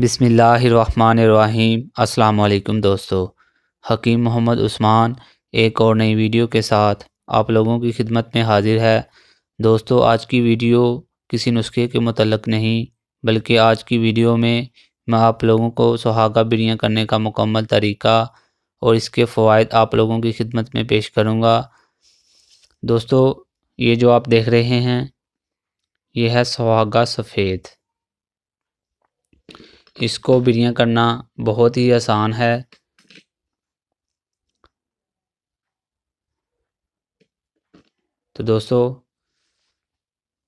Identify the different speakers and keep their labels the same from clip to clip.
Speaker 1: बिसमीम् अल्लाम दोस्तों हकीम मोहम्मद उस्मान एक और नई वीडियो के साथ आप लोगों की खिदमत में हाजिर है दोस्तों आज की वीडियो किसी नुस्खे के मतलब नहीं बल्कि आज की वीडियो में मैं आप लोगों को सुहागा बिरियाँ करने का मुकम्मल तरीका और इसके फ़वाद आप लोगों की खिदमत में पेश करूँगा दोस्तों ये जो आप देख रहे हैं ये है सुहागा सफ़ेद इसको बिरियाँ करना बहुत ही आसान है तो दोस्तों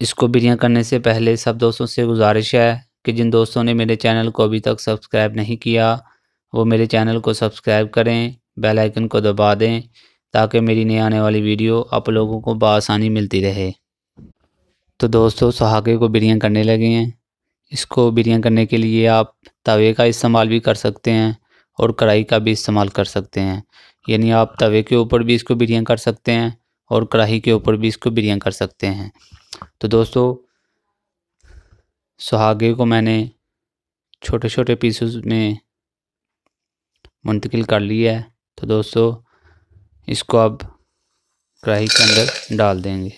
Speaker 1: इसको बिरियाँ करने से पहले सब दोस्तों से गुजारिश है कि जिन दोस्तों ने मेरे चैनल को अभी तक सब्सक्राइब नहीं किया वो मेरे चैनल को सब्सक्राइब करें बेल आइकन को दबा दें ताकि मेरी नई आने वाली वीडियो आप लोगों को बसानी मिलती रहे तो दोस्तों सुहागे को बिरियाँ करने लगे हैं इसको बिरयान करने के लिए आप तवे का इस्तेमाल भी कर सकते हैं और कढ़ाई का भी इस्तेमाल कर सकते हैं यानी आप तवे के ऊपर भी इसको बिरयान कर सकते हैं और कढ़ाई के ऊपर भी इसको बिरयान कर सकते हैं तो दोस्तों सुहागे को मैंने छोटे छोटे पीसेस में मुंतकिल कर लिया है तो दोस्तों इसको आप कढ़ाई के अंदर डाल देंगे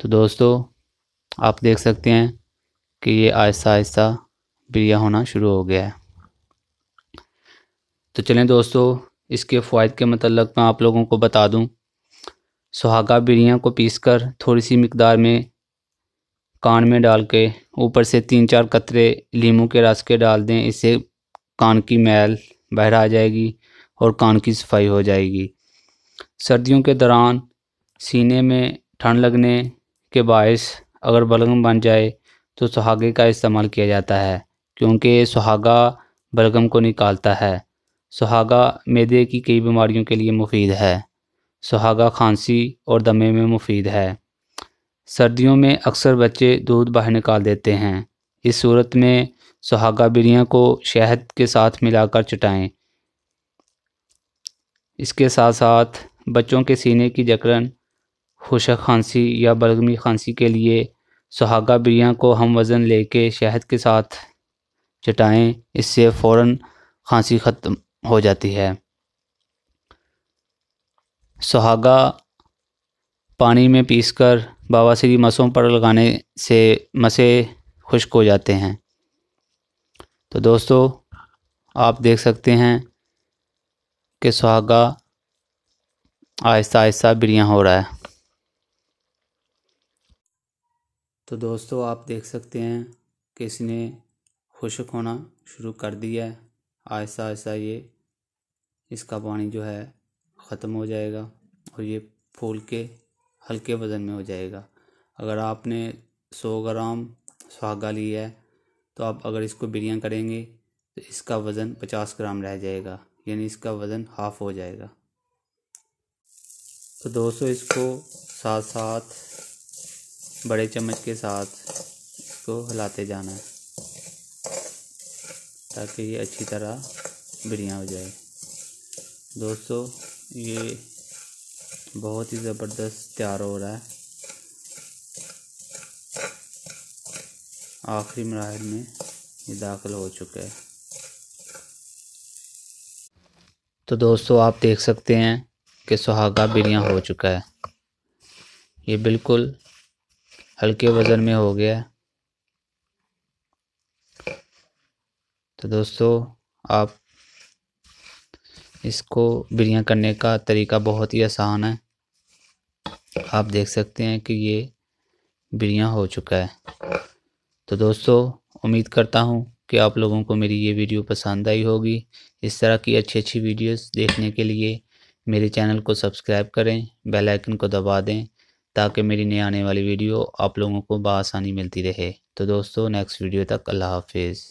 Speaker 1: तो दोस्तों आप देख सकते हैं कि ये आहिस्ता आहिस्ता बिरिया होना शुरू हो गया है तो चलें दोस्तों इसके फ़वाद के मतलब मैं आप लोगों को बता दूं सुहागा बिरिया को पीसकर थोड़ी सी मकदार में कान में डाल के ऊपर से तीन चार कतरे लीमू के रस के डाल दें इससे कान की मैल बाहर आ जाएगी और कान की सफाई हो जाएगी सर्दियों के दौरान सीने में ठंड लगने के बायस अगर बलगम बन जाए तो सुहागे का इस्तेमाल किया जाता है क्योंकि सुहागा बलगम को निकालता है सुहागा मैदे की कई बीमारियों के लिए मुफीद है सुहागा खांसी और दमे में मुफीद है सर्दियों में अक्सर बच्चे दूध बाहर निकाल देते हैं इस सूरत में सुहागा बिरिया को शहद के साथ मिलाकर चटाएं इसके साथ साथ बच्चों के सीने की जकड़न खुशक खांसी या बलगमी खांसी के लिए सुहागा बिरिया को हम वज़न लेके शहद के साथ चटाएं इससे फ़ौर खांसी ख़त्म हो जाती है सुहागा पानी में पीसकर बावासरी मसों पर लगाने से मसे खुश्क हो जाते हैं तो दोस्तों आप देख सकते हैं कि सुहागा आहिस्ता आहिस्ता बिरियाँ हो रहा है तो दोस्तों आप देख सकते हैं कि इसने खुशक होना शुरू कर दिया है आहिस्ता आहिस्ता ये इसका पानी जो है ख़त्म हो जाएगा और ये फूल के हल्के वज़न में हो जाएगा अगर आपने 100 ग्राम सुहागा लिया है तो आप अगर इसको बिरियाँ करेंगे तो इसका वज़न 50 ग्राम रह जाएगा यानी इसका वज़न हाफ़ हो जाएगा तो दोस्तों इसको साथ साथ बड़े चम्मच के साथ इसको हिलाते जाना है ताकि ये अच्छी तरह बढ़िया हो जाए दोस्तों ये बहुत ही ज़बरदस्त तैयार हो रहा है आखिरी मराहल में ये दाखिल हो चुका है तो दोस्तों आप देख सकते हैं कि सुहागा बिरियाँ हो चुका है ये बिल्कुल हल्के वज़न में हो गया तो दोस्तों आप इसको बिरिया करने का तरीका बहुत ही आसान है आप देख सकते हैं कि ये बिरिया हो चुका है तो दोस्तों उम्मीद करता हूँ कि आप लोगों को मेरी ये वीडियो पसंद आई होगी इस तरह की अच्छी अच्छी वीडियोस देखने के लिए मेरे चैनल को सब्सक्राइब करें बेल आइकन को दबा दें ताकि मेरी नई आने वाली वीडियो आप लोगों को बसानी मिलती रहे तो दोस्तों नेक्स्ट वीडियो तक अल्लाह हाफिज़